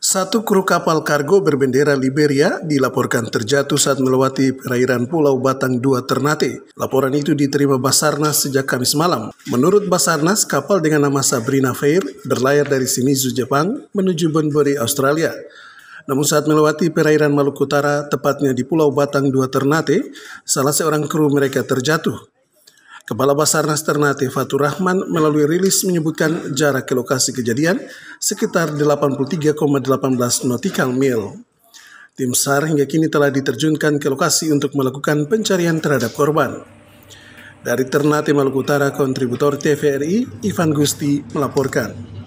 Satu kru kapal kargo berbendera Liberia dilaporkan terjatuh saat melewati perairan Pulau Batang dua Ternate. Laporan itu diterima Basarnas sejak Kamis malam. Menurut Basarnas, kapal dengan nama Sabrina Fair berlayar dari Shimizu, Jepang menuju Bunbury, Australia. Namun saat melewati perairan Maluku Utara, tepatnya di Pulau Batang dua Ternate, salah seorang kru mereka terjatuh. Kepala Basarnas Ternate Fatur Rahman melalui rilis menyebutkan jarak ke lokasi kejadian sekitar 83,18 nautical mil. Tim SAR hingga kini telah diterjunkan ke lokasi untuk melakukan pencarian terhadap korban. Dari Ternate Maluku Utara, kontributor TVRI, Ivan Gusti melaporkan.